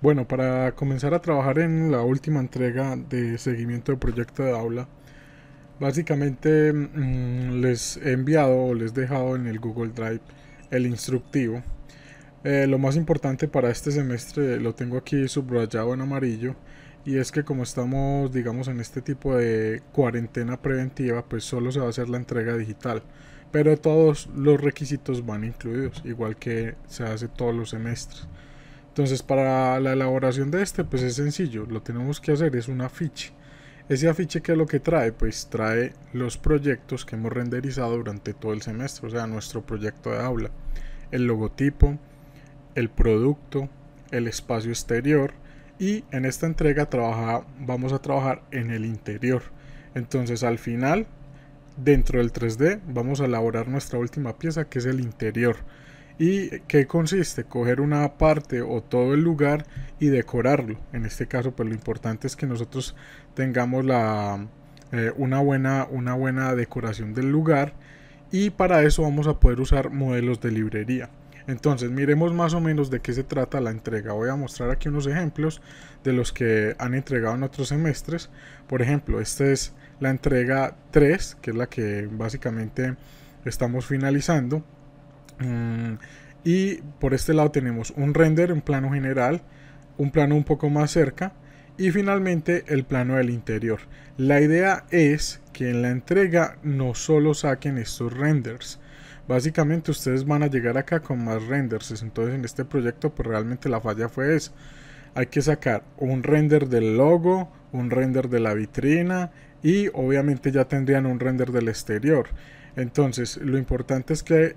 Bueno, para comenzar a trabajar en la última entrega de seguimiento de proyecto de aula, básicamente mm, les he enviado o les he dejado en el Google Drive el instructivo. Eh, lo más importante para este semestre lo tengo aquí subrayado en amarillo y es que como estamos digamos en este tipo de cuarentena preventiva pues solo se va a hacer la entrega digital pero todos los requisitos van incluidos igual que se hace todos los semestres entonces para la elaboración de este pues es sencillo, lo tenemos que hacer es un afiche. Ese afiche que es lo que trae, pues trae los proyectos que hemos renderizado durante todo el semestre, o sea, nuestro proyecto de aula, el logotipo, el producto, el espacio exterior y en esta entrega vamos a trabajar en el interior. Entonces al final, dentro del 3D, vamos a elaborar nuestra última pieza que es el interior. ¿Y qué consiste? Coger una parte o todo el lugar y decorarlo. En este caso, pues lo importante es que nosotros tengamos la, eh, una, buena, una buena decoración del lugar y para eso vamos a poder usar modelos de librería. Entonces miremos más o menos de qué se trata la entrega. Voy a mostrar aquí unos ejemplos de los que han entregado en otros semestres. Por ejemplo, esta es la entrega 3, que es la que básicamente estamos finalizando. Mm, y por este lado tenemos un render un plano general, un plano un poco más cerca y finalmente el plano del interior. La idea es que en la entrega no solo saquen estos renders, básicamente ustedes van a llegar acá con más renders, entonces en este proyecto pues realmente la falla fue eso. Hay que sacar un render del logo, un render de la vitrina y obviamente ya tendrían un render del exterior. Entonces lo importante es que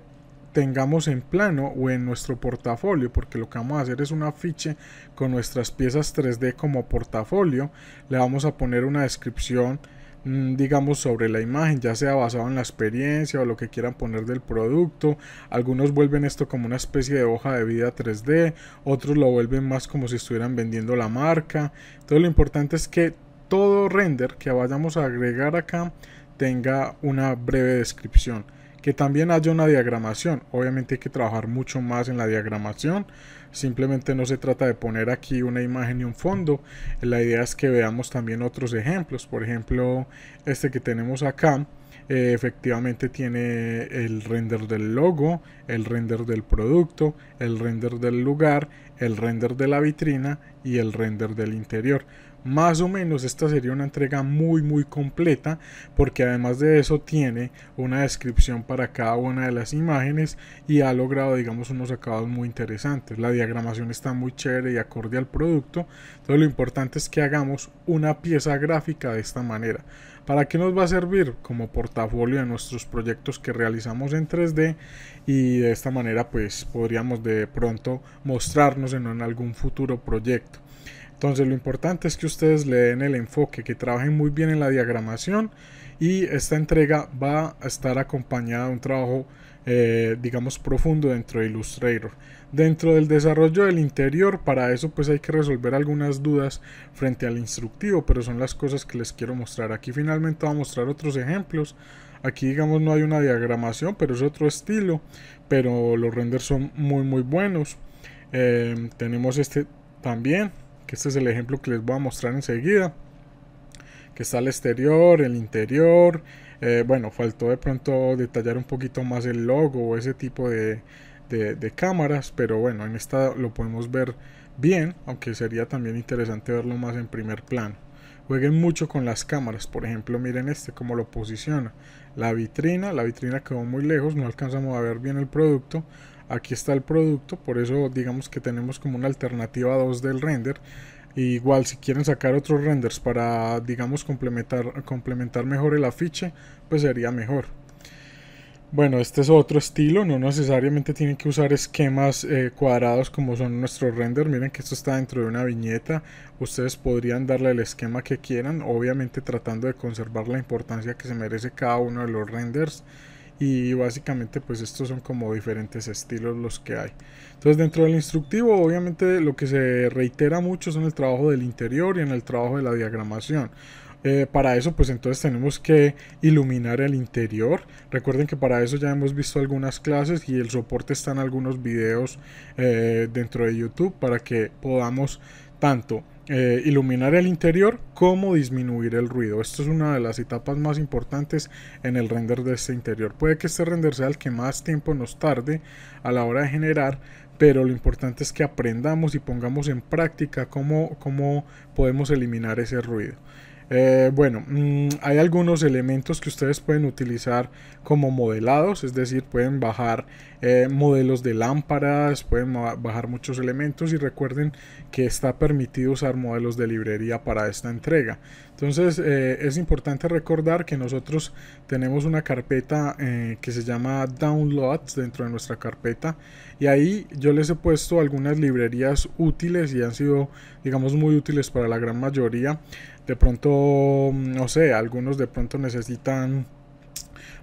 tengamos en plano o en nuestro portafolio, porque lo que vamos a hacer es un afiche con nuestras piezas 3D como portafolio. Le vamos a poner una descripción, mm, digamos, sobre la imagen, ya sea basado en la experiencia o lo que quieran poner del producto. Algunos vuelven esto como una especie de hoja de vida 3D, otros lo vuelven más como si estuvieran vendiendo la marca. Entonces lo importante es que todo render que vayamos a agregar acá tenga una breve descripción que también haya una diagramación. Obviamente hay que trabajar mucho más en la diagramación. Simplemente no se trata de poner aquí una imagen y un fondo. La idea es que veamos también otros ejemplos. Por ejemplo, este que tenemos acá. Eh, efectivamente tiene el render del logo, el render del producto, el render del lugar, el render de la vitrina y el render del interior. Más o menos esta sería una entrega muy muy completa porque además de eso tiene una descripción para cada una de las imágenes y ha logrado digamos unos acabados muy interesantes. La diagramación está muy chévere y acorde al producto. Entonces lo importante es que hagamos una pieza gráfica de esta manera. ¿Para qué nos va a servir? Como portafolio de nuestros proyectos que realizamos en 3D y de esta manera pues podríamos de pronto mostrarnos en algún futuro proyecto. Entonces lo importante es que ustedes le den el enfoque, que trabajen muy bien en la diagramación y esta entrega va a estar acompañada de un trabajo eh, digamos profundo dentro de Illustrator. Dentro del desarrollo del interior, para eso pues hay que resolver algunas dudas frente al instructivo, pero son las cosas que les quiero mostrar. Aquí finalmente voy a mostrar otros ejemplos. Aquí digamos no hay una diagramación, pero es otro estilo, pero los renders son muy muy buenos. Eh, tenemos este también este es el ejemplo que les voy a mostrar enseguida que está el exterior, el interior. Eh, bueno, faltó de pronto detallar un poquito más el logo o ese tipo de, de, cámaras, pero bueno, en esta lo podemos ver bien, aunque sería también interesante verlo más en primer plano. Jueguen mucho con las cámaras, por ejemplo, miren este cómo lo posiciona. La vitrina, la vitrina quedó muy lejos, no alcanzamos a ver bien el producto, aquí está el producto, por eso digamos que tenemos como una alternativa 2 del render. igual si quieren sacar otros renders para digamos complementar, complementar mejor el afiche, pues sería mejor. Bueno, este es otro estilo, no necesariamente tienen que usar esquemas eh, cuadrados como son nuestros renders. Miren que esto está dentro de una viñeta, ustedes podrían darle el esquema que quieran, obviamente tratando de conservar la importancia que se merece cada uno de los renders y básicamente pues estos son como diferentes estilos los que hay. Entonces dentro del instructivo obviamente lo que se reitera mucho son el trabajo del interior y en el trabajo de la diagramación. Eh, para eso pues entonces tenemos que iluminar el interior. Recuerden que para eso ya hemos visto algunas clases y el soporte está en algunos videos eh, dentro de YouTube para que podamos tanto eh, iluminar el interior, cómo disminuir el ruido. Esto es una de las etapas más importantes en el render de este interior. Puede que este render sea el que más tiempo nos tarde a la hora de generar, pero lo importante es que aprendamos y pongamos en práctica cómo podemos eliminar ese ruido. Eh, bueno, mm, hay algunos elementos que ustedes pueden utilizar como modelados, es decir, pueden bajar eh, modelos de lámparas, pueden bajar muchos elementos y recuerden que está permitido usar modelos de librería para esta entrega. Entonces eh, es importante recordar que nosotros tenemos una carpeta que se llama Downloads dentro de nuestra carpeta y ahí yo les he puesto algunas librerías útiles y han sido digamos muy útiles para la gran mayoría de pronto, mm, no sé, algunos de pronto necesitan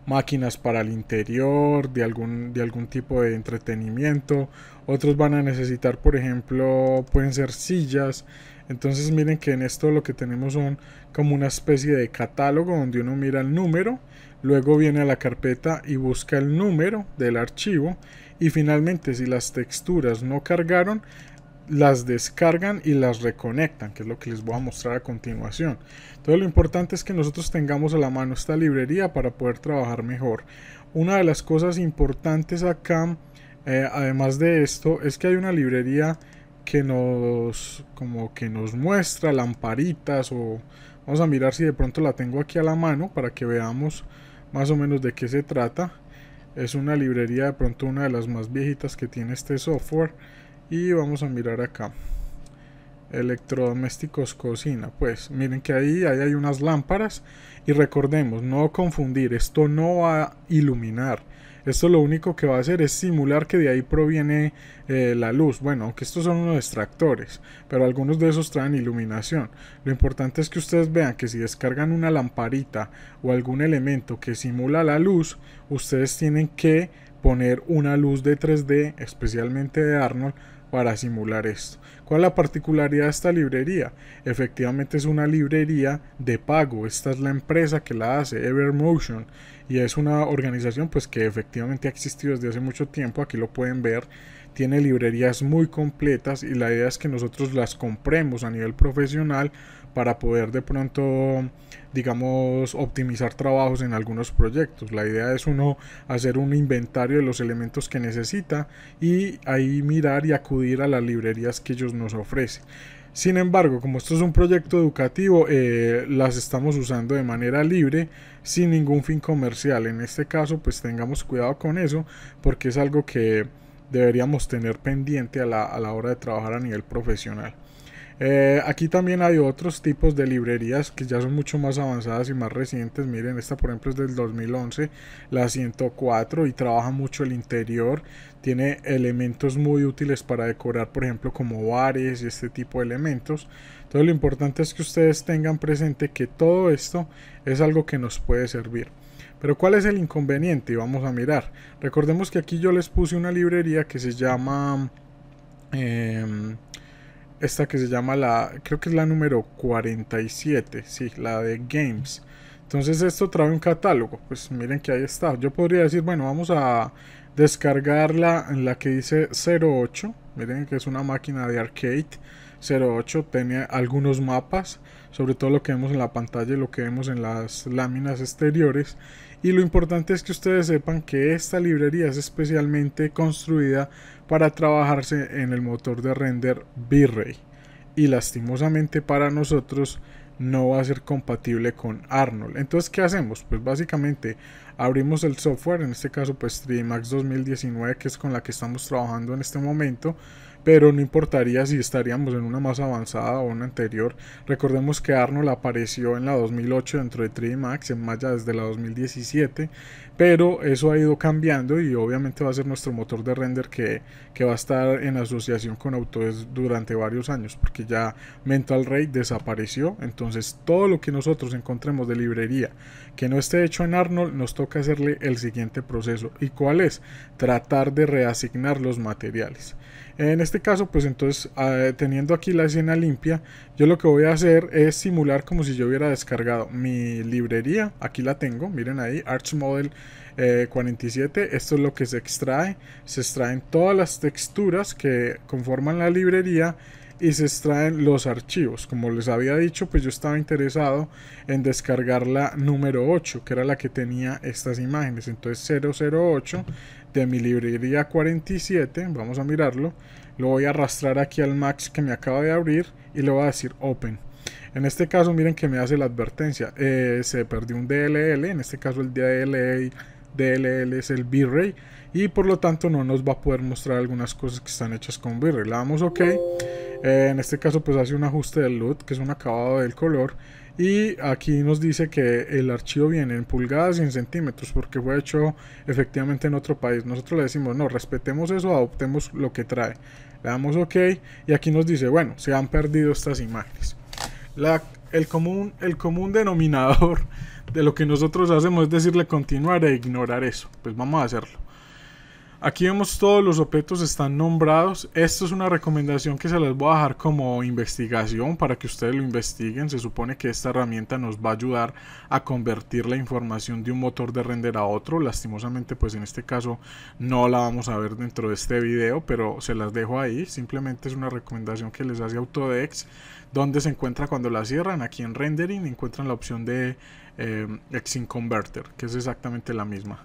máquinas para el interior, de algún, de algún tipo de entretenimiento. Otros van a necesitar, por ejemplo, pueden ser sillas. Entonces miren que en esto lo que tenemos son como una especie de catálogo donde uno mira el número, luego viene a la carpeta y busca el número del archivo y finalmente si las texturas no cargaron las descargan y las reconectan, que es lo que les voy a mostrar a continuación. Entonces lo importante es que nosotros tengamos a la mano esta librería para poder trabajar mejor. Una de las cosas importantes acá, eh, además de esto, es que hay una librería que nos, como que nos muestra lamparitas o vamos a mirar si de pronto la tengo aquí a la mano para que veamos más o menos de qué se trata. Es una librería de pronto una de las más viejitas que tiene este software y vamos a mirar acá electrodomésticos cocina pues miren que ahí, hay unas lámparas y recordemos no confundir esto no va a iluminar esto lo único que va a hacer es simular que de ahí proviene eh, la luz. Bueno, aunque estos son unos extractores, pero algunos de esos traen iluminación. Lo importante es que ustedes vean que si descargan una lamparita o algún elemento que simula la luz, ustedes tienen que poner una luz de 3D, especialmente de Arnold, para simular esto. ¿Cuál es la particularidad de esta librería? Efectivamente es una librería de pago. Esta es la empresa que la hace, Evermotion, y es una organización pues que efectivamente ha existido desde hace mucho tiempo. Aquí lo pueden ver. Tiene librerías muy completas y la idea es que nosotros las compremos a nivel profesional para poder de pronto, digamos, optimizar trabajos en algunos proyectos. La idea es uno hacer un inventario de los elementos que necesita y ahí mirar y acudir a las librerías que ellos nos ofrecen. Sin embargo, como esto es un proyecto educativo, eh, las estamos usando de manera libre, sin ningún fin comercial. En este caso, pues tengamos cuidado con eso, porque es algo que deberíamos tener pendiente a la, a la hora de trabajar a nivel profesional. Eh, aquí también hay otros tipos de librerías que ya son mucho más avanzadas y más recientes. Miren, esta por ejemplo es del 2011, la 104 y trabaja mucho el interior. Tiene elementos muy útiles para decorar, por ejemplo, como bares y este tipo de elementos. Entonces lo importante es que ustedes tengan presente que todo esto es algo que nos puede servir. Pero ¿cuál es el inconveniente? Y vamos a mirar. Recordemos que aquí yo les puse una librería que se llama... Eh, esta que se llama la, creo que es la número 47, sí, la de Games. Entonces esto trae un catálogo, pues miren que ahí está. Yo podría decir, bueno, vamos a descargarla en la que dice 08, miren que es una máquina de arcade. 08 tenía algunos mapas, sobre todo lo que vemos en la pantalla y lo que vemos en las láminas exteriores y lo importante es que ustedes sepan que esta librería es especialmente construida para trabajarse en el motor de render V-Ray y lastimosamente para nosotros no va a ser compatible con Arnold. Entonces, ¿qué hacemos? Pues básicamente abrimos el software, en este caso pues 3 Max 2019 que es con la que estamos trabajando en este momento pero no importaría si estaríamos en una más avanzada o una anterior. Recordemos que Arnold apareció en la 2008 dentro de 3D Max, en Maya desde la 2017, pero eso ha ido cambiando y obviamente va a ser nuestro motor de render que, que va a estar en asociación con autores durante varios años, porque ya Mental Ray desapareció, entonces todo lo que nosotros encontremos de librería que no esté hecho en Arnold, nos toca hacerle el siguiente proceso. ¿Y cuál es? Tratar de reasignar los materiales. En este caso, pues entonces, ah, teniendo aquí la escena limpia, yo lo que voy a hacer es simular como si yo hubiera descargado mi librería, aquí la tengo, miren ahí, Arch Model 47. Eh, esto es lo que se extrae. Se extraen todas las texturas que conforman la librería y se extraen los archivos. Como les había dicho, pues yo estaba interesado en descargar la número 8, que era la que tenía estas imágenes. Entonces 008 de mi librería 47, vamos a mirarlo. Lo voy a arrastrar aquí al Max que me acaba de abrir y le voy a decir Open. En este caso miren que me hace la advertencia, eh, se perdió un DLL, en este caso el DLL DLL es el V-Ray y por lo tanto no nos va a poder mostrar algunas cosas que están hechas con V-Ray. Le damos OK. Eh, en este caso pues hace un ajuste del LUT que es un acabado del color y aquí nos dice que el archivo viene en pulgadas y en centímetros porque fue hecho efectivamente en otro país. Nosotros le decimos no, respetemos eso, adoptemos lo que trae. Le damos OK y aquí nos dice bueno, se han perdido estas imágenes. el, común, el común denominador de lo que nosotros hacemos es decirle continuar e ignorar eso. Pues vamos a hacerlo. Aquí vemos todos los objetos están nombrados. Esto es una recomendación que se les voy a dejar como investigación para que ustedes lo investiguen. Se supone que esta herramienta nos va a ayudar a convertir la información de un motor de render a otro. Lastimosamente pues en este caso no la vamos a ver dentro de este video, pero se las dejo ahí. Simplemente es una recomendación que les hace Autodex. Donde se encuentra cuando la cierran? Aquí en Rendering encuentran la opción de eh, Converter, que es exactamente la misma.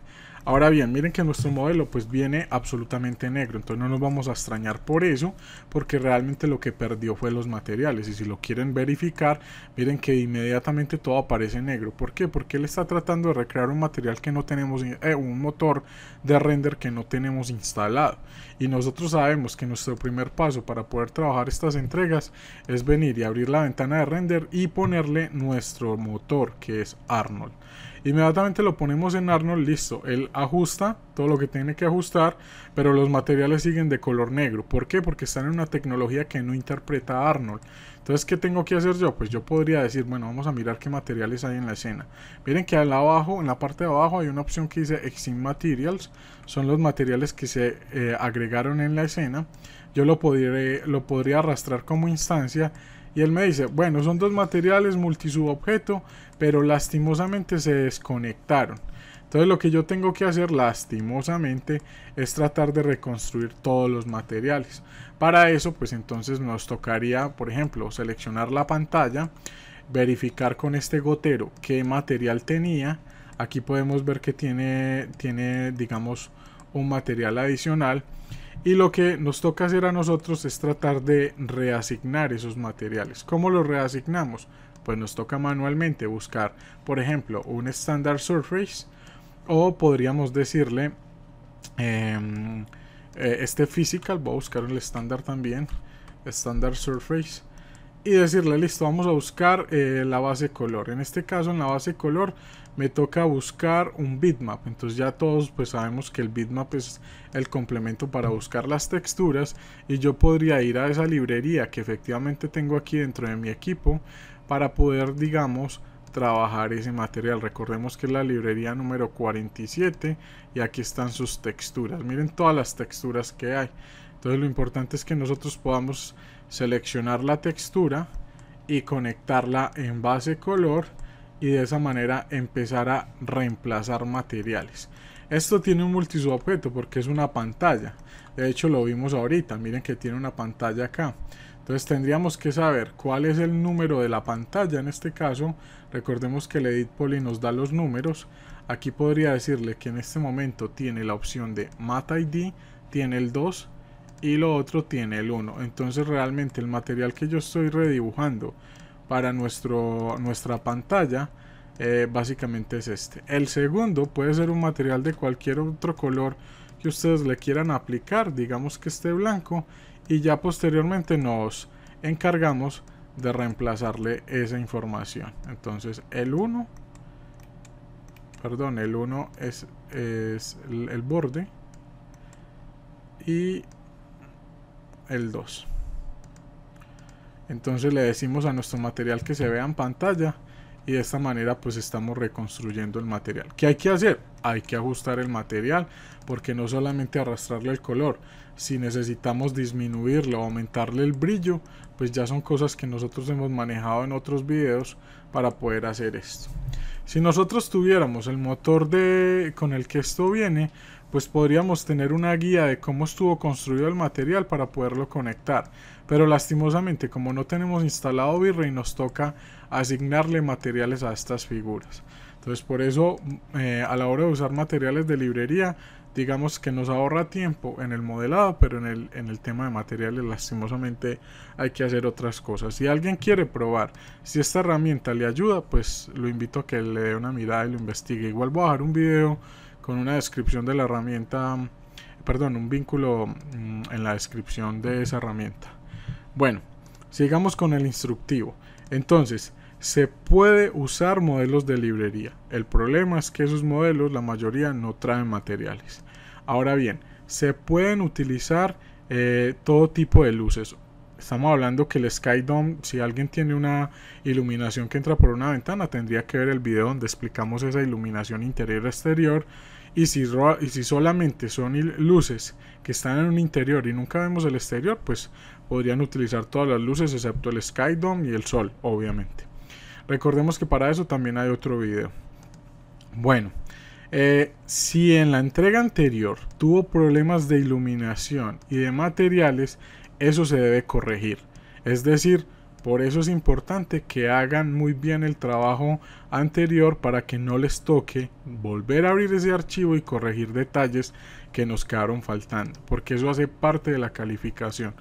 Ahora bien, miren que nuestro modelo pues viene absolutamente negro, entonces no nos vamos a extrañar por eso, porque realmente lo que perdió fue los materiales. Y si lo quieren verificar, miren que inmediatamente todo aparece negro. ¿Por qué? Porque él está tratando de recrear un material que no tenemos, eh, un motor de render que no tenemos instalado. Y nosotros sabemos que nuestro primer paso para poder trabajar estas entregas es venir y abrir la ventana de render y ponerle nuestro motor que es Arnold. Inmediatamente lo ponemos en Arnold, listo, él ajusta todo lo que tiene que ajustar, pero los materiales siguen de color negro. ¿Por qué? Porque están en una tecnología que no interpreta Arnold. Entonces, ¿qué tengo que hacer yo? Pues yo podría decir, bueno, vamos a mirar qué materiales hay en la escena. Miren que al abajo, en la parte de abajo, hay una opción que dice Exim Materials. Son los materiales que se eh, agregaron en la escena. Yo lo podría, lo podría arrastrar como instancia y él me dice, bueno, son dos materiales objeto pero lastimosamente se desconectaron. Entonces lo que yo tengo que hacer lastimosamente es tratar de reconstruir todos los materiales. Para eso pues entonces nos tocaría por ejemplo seleccionar la pantalla, verificar con este gotero qué material tenía. Aquí podemos ver que tiene, tiene digamos un material adicional. Y lo que nos toca hacer a nosotros es tratar de reasignar esos materiales. ¿Cómo los reasignamos? pues nos toca manualmente buscar, por ejemplo, un Standard Surface o podríamos decirle em, eh, este Physical, voy a buscar el estándar también, Standard Surface y decirle listo vamos a buscar eh, la base color en este caso en la base color me toca buscar un bitmap entonces ya todos pues sabemos que el bitmap es el complemento para buscar las texturas y yo podría ir a esa librería que efectivamente tengo aquí dentro de mi equipo para poder, digamos, trabajar ese material. Recordemos que es la librería número 47 y aquí están sus texturas. Miren todas las texturas que hay. Entonces lo importante es que nosotros podamos seleccionar la textura y conectarla en base color y de esa manera empezar a reemplazar materiales. Esto tiene un multisubobjeto porque es una pantalla. De hecho lo vimos ahorita, miren que tiene una pantalla acá. Entonces tendríamos que saber cuál es el número de la pantalla en este caso. Recordemos que el Edit Poly nos da los números. Aquí podría decirle que en este momento tiene la opción de Mat ID, tiene el 2 y lo otro tiene el 1. Entonces realmente el material que yo estoy redibujando para nuestro, nuestra pantalla eh, básicamente es este. El segundo puede ser un material de cualquier otro color que ustedes le quieran aplicar. Digamos que esté blanco y ya posteriormente nos encargamos de reemplazarle esa información entonces el 1 perdón el 1 es, el, el borde y el 2 entonces le decimos a nuestro material que se vea en pantalla y de esta manera pues estamos reconstruyendo el material. ¿Qué hay que hacer? Hay que ajustar el material porque no solamente arrastrarle el color, si necesitamos disminuirlo o aumentarle el brillo, pues ya son cosas que nosotros hemos manejado en otros videos para poder hacer esto. Si nosotros tuviéramos el motor de, con el que esto viene, pues podríamos tener una guía de cómo estuvo construido el material para poderlo conectar. Pero lastimosamente, como no tenemos instalado Virrey, nos toca asignarle materiales a estas figuras. Entonces por eso, mm, eh, a la hora de usar materiales de librería, digamos que nos ahorra tiempo en el modelado, pero en el, en el tema de materiales lastimosamente hay que hacer otras cosas. Si alguien quiere probar si esta herramienta le ayuda, pues lo invito a que le dé una mirada y lo investigue. Igual voy a dejar un video con una descripción de la herramienta, perdón, un vínculo mm, en la descripción de esa herramienta. Bueno, sigamos con el instructivo. Entonces, se puede usar modelos de librería. El problema es que esos modelos, la mayoría, no traen materiales. Ahora bien, se pueden utilizar eh, todo tipo de luces Estamos hablando que el Sky Dome, si alguien tiene una iluminación que entra por una ventana, tendría que ver el video donde explicamos esa iluminación interior-exterior. Y si, y si solamente son luces que están en un interior y nunca vemos el exterior, pues podrían utilizar todas las luces excepto el Sky Dome y el sol, obviamente. Recordemos que para eso también hay otro video. Bueno, eh, si en la entrega anterior tuvo problemas de iluminación y de materiales, eso se debe corregir. Es decir, por eso es importante que hagan muy bien el trabajo anterior para que no les toque volver a abrir ese archivo y corregir detalles que nos quedaron faltando, porque eso hace parte de la calificación.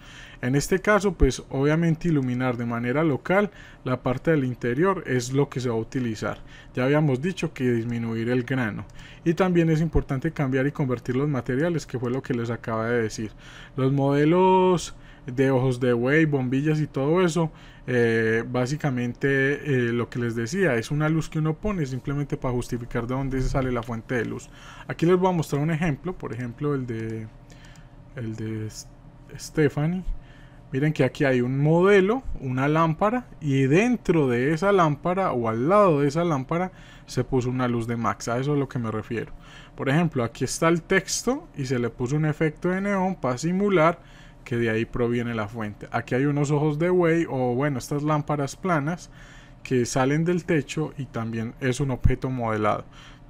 En este caso, pues obviamente iluminar de manera local la parte del interior es lo que se va a utilizar. Ya habíamos dicho que disminuir el grano. Y también es importante cambiar y convertir los materiales, que fue lo que les acaba de decir. Los modelos de ojos de buey, bombillas y todo eso, eh, básicamente eh, lo que les decía es una luz que uno pone simplemente para justificar de dónde sale la fuente de luz. Aquí les voy a mostrar un ejemplo, por ejemplo el de el de Stephanie Miren que aquí hay un modelo, una lámpara, y dentro de esa lámpara o al lado de esa lámpara se puso una luz de max. A eso es a lo que me refiero. Por ejemplo, aquí está el texto y se le puso un efecto de neón para simular que de ahí proviene la fuente. Aquí hay unos ojos de buey o bueno, estas lámparas planas que salen del techo y también es un objeto modelado.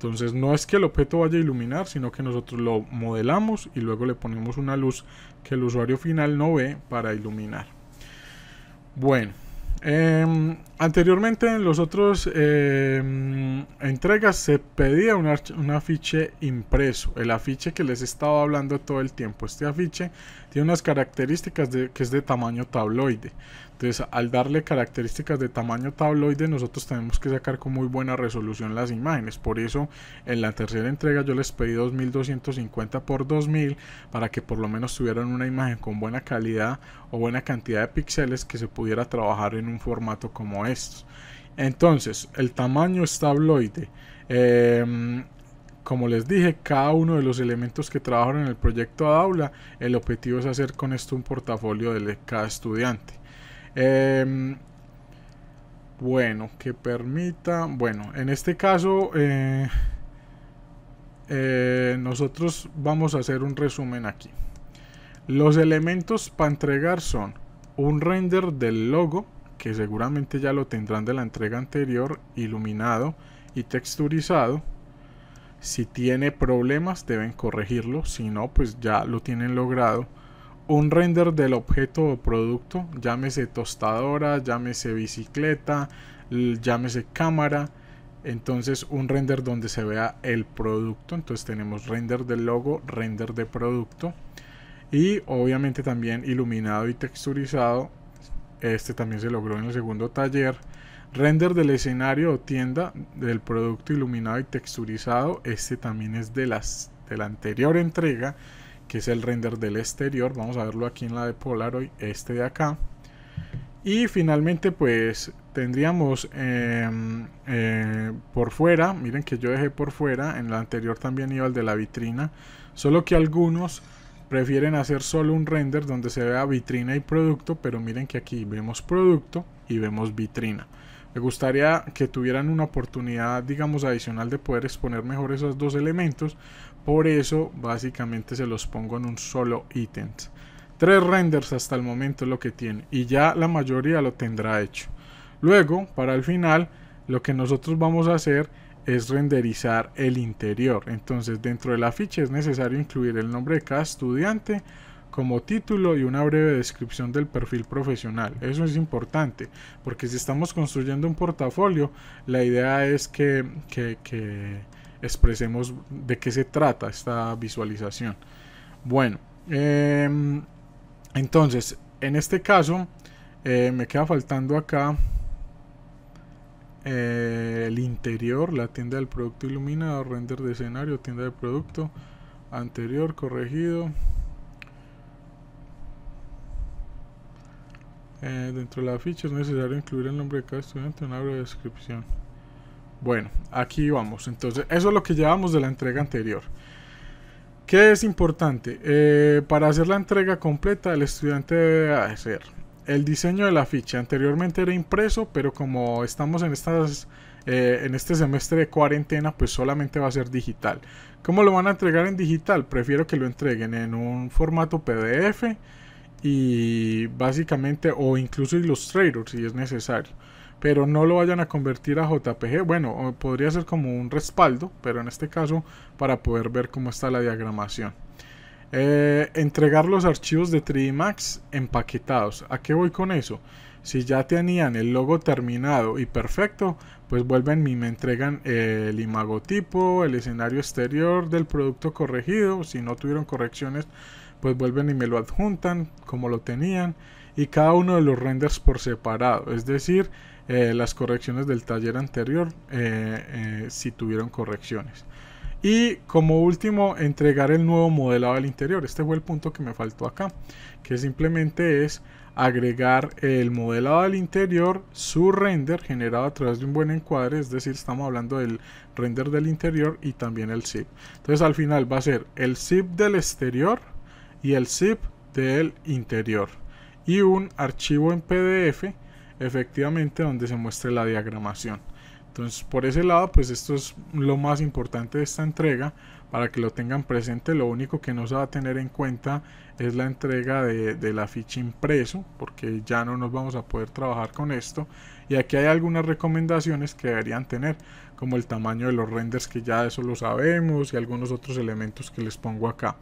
Entonces no es que el objeto vaya a iluminar, sino que nosotros lo modelamos y luego le ponemos una luz que el usuario final no ve para iluminar. Bueno, em, anteriormente en los otros em, entregas se pedía un, afiche impreso, el afiche que les he estado hablando todo el tiempo. Este afiche tiene unas características de, que es de tamaño tabloide. Entonces, al darle características de tamaño tabloide, nosotros tenemos que sacar con muy buena resolución las imágenes. Por eso, en la tercera entrega yo les pedí 2250 x 2000 para que por lo menos tuvieran una imagen con buena calidad o buena cantidad de píxeles que se pudiera trabajar en un formato como estos. Entonces, el tamaño es tabloide. Em, como les dije, cada uno de los elementos que trabajaron en el proyecto Aula, el objetivo es hacer con esto un portafolio de cada estudiante. Em, bueno, que permita. Bueno, en este caso, eh, eh, nosotros vamos a hacer un resumen aquí. Los elementos para entregar son un render del logo, que seguramente ya lo tendrán de la entrega anterior, iluminado y texturizado. Si tiene problemas deben corregirlo, si no pues ya lo tienen logrado un render del objeto o producto, llámese tostadora, llámese bicicleta, llámese cámara. Entonces un render donde se vea el producto. Entonces tenemos render del logo, render de producto. Y obviamente también iluminado y texturizado. Este también se logró en el segundo taller. Render del escenario o tienda del producto iluminado y texturizado. Este también es de, las, de la anterior entrega que es el render del exterior. Vamos a verlo aquí en la de Polaroid, este de acá. Y finalmente pues tendríamos em, eh, por fuera, miren que yo dejé por fuera, en la anterior también iba el de la vitrina, solo que algunos prefieren hacer solo un render donde se vea vitrina y producto, pero miren que aquí vemos producto y vemos vitrina. Me gustaría que tuvieran una oportunidad, digamos, adicional de poder exponer mejor esos dos elementos, por eso básicamente se los pongo en un solo ítem. Tres renders hasta el momento es lo que tiene y ya la mayoría lo tendrá hecho. Luego, para el final, lo que nosotros vamos a hacer es renderizar el interior. Entonces dentro de la ficha es necesario incluir el nombre de cada estudiante como título y una breve descripción del perfil profesional. Eso es importante porque si estamos construyendo un portafolio, la idea es que, que expresemos de qué se trata esta visualización. Bueno, em, entonces, en este caso, eh, me queda faltando acá eh, el interior, la tienda del producto iluminado, render de escenario, tienda de producto, anterior, corregido. Eh, dentro de la ficha es necesario incluir el nombre de cada estudiante en la descripción. Bueno, aquí vamos. Entonces, eso es lo que llevamos de la entrega anterior. ¿Qué es importante? Eh, para hacer la entrega completa, el estudiante debe hacer el diseño de la ficha. Anteriormente era impreso, pero como estamos en, estas, eh, en este semestre de cuarentena, pues solamente va a ser digital. ¿Cómo lo van a entregar en digital? Prefiero que lo entreguen en un formato PDF y básicamente o incluso Illustrator si es necesario pero no lo vayan a convertir a JPG. Bueno, podría ser como un respaldo, pero en este caso para poder ver cómo está la diagramación. Eh, entregar los archivos de 3D Max empaquetados. ¿A qué voy con eso? Si ya tenían el logo terminado y perfecto, pues vuelven y me entregan el imagotipo, el escenario exterior del producto corregido. Si no tuvieron correcciones, pues vuelven y me lo adjuntan como lo tenían. Y cada uno de los renders por separado. Es decir, eh, las correcciones del taller anterior eh, eh, si tuvieron correcciones. Y como último, entregar el nuevo modelado del interior. Este fue el punto que me faltó acá, que simplemente es agregar el modelado del interior, su render generado a través de un buen encuadre, es decir, estamos hablando del render del interior y también el zip. Entonces al final va a ser el zip del exterior y el zip del interior y un archivo en PDF efectivamente donde se muestre la diagramación. Entonces por ese lado pues esto es lo más importante de esta entrega para que lo tengan presente, lo único que no se va a tener en cuenta es la entrega de, la ficha impreso, porque ya no nos vamos a poder trabajar con esto. Y aquí hay algunas recomendaciones que deberían tener, como el tamaño de los renders, que ya eso lo sabemos, y algunos otros elementos que les pongo acá.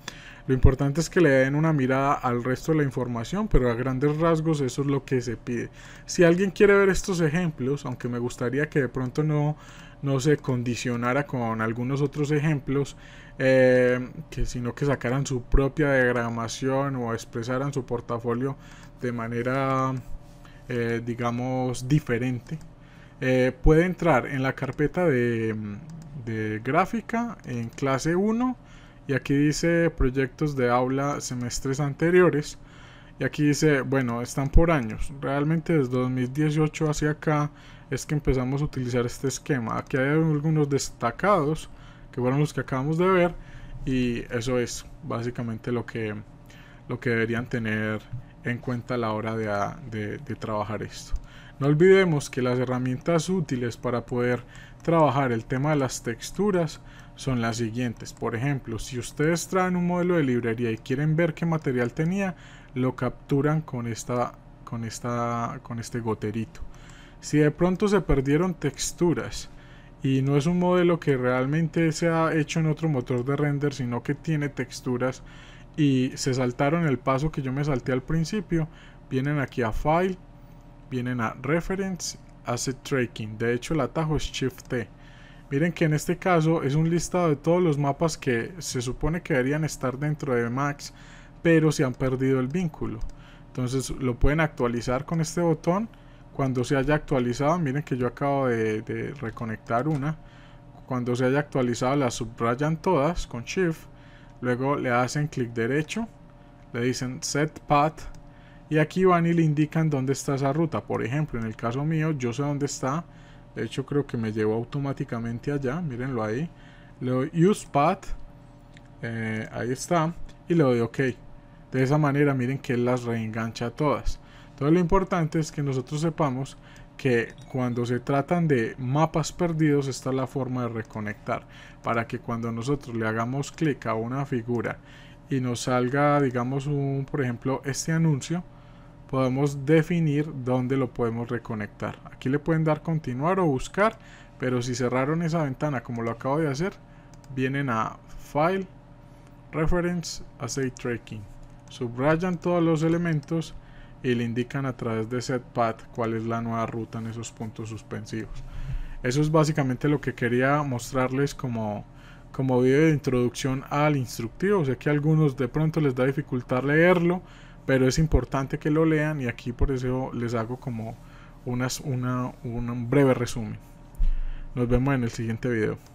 Lo importante es que le den una mirada al resto de la información, pero a grandes rasgos eso es lo que se pide. Si alguien quiere ver estos ejemplos, aunque me gustaría que de pronto no, no se condicionara con algunos otros ejemplos, eh, que sino que sacaran su propia diagramación o expresaran su portafolio de manera, eh, digamos, diferente. Eh, puede entrar en la carpeta de, de gráfica en clase 1 y aquí dice proyectos de aula semestres anteriores. Y aquí dice, bueno, están por años. Realmente desde 2018 hacia acá es que empezamos a utilizar este esquema. Aquí hay algunos destacados que fueron los que acabamos de ver. Y eso es básicamente lo que, lo que deberían tener en cuenta a la hora de, trabajar esto. No olvidemos que las herramientas útiles para poder trabajar el tema de las texturas son las siguientes. Por ejemplo, si ustedes traen un modelo de librería y quieren ver qué material tenía, lo capturan con, con, con este goterito. Si de pronto se perdieron texturas y no es un modelo que realmente se ha hecho en otro motor de render, sino que tiene texturas y se saltaron el paso que yo me salté al principio. Vienen aquí a File, vienen a Reference, Asset Tracking. De hecho el atajo es Shift T. Miren que en este caso es un listado de todos los mapas que se supone que deberían estar dentro de Max, pero se han perdido el vínculo. Entonces lo pueden actualizar con este botón cuando se haya actualizado, miren que yo acabo de, reconectar una, cuando se haya actualizado la subrayan todas con Shift, luego le hacen clic derecho, le dicen Set Path y aquí van y le indican dónde está esa ruta. Por ejemplo, en el caso mío, yo sé dónde está, de hecho creo que me llevó automáticamente allá, mírenlo ahí, le doy Use Path, eh, ahí está, y le doy OK. De esa manera miren que las reengancha todas lo importante es que nosotros sepamos que cuando se tratan de mapas perdidos está la forma de reconectar para que cuando nosotros le hagamos clic a una figura y nos salga digamos un por ejemplo este anuncio podemos definir dónde lo podemos reconectar aquí le pueden dar continuar o buscar pero si cerraron esa ventana como lo acabo de hacer vienen a file reference Asset tracking subrayan todos los elementos y le indican a través de Setpad cuál es la nueva ruta en esos puntos suspensivos. Eso es básicamente lo que quería mostrarles como, como video de introducción al instructivo. Sé que a algunos de pronto les da dificultad leerlo, pero es importante que lo lean y aquí por eso les hago como unas, un breve resumen. Nos vemos en el siguiente video.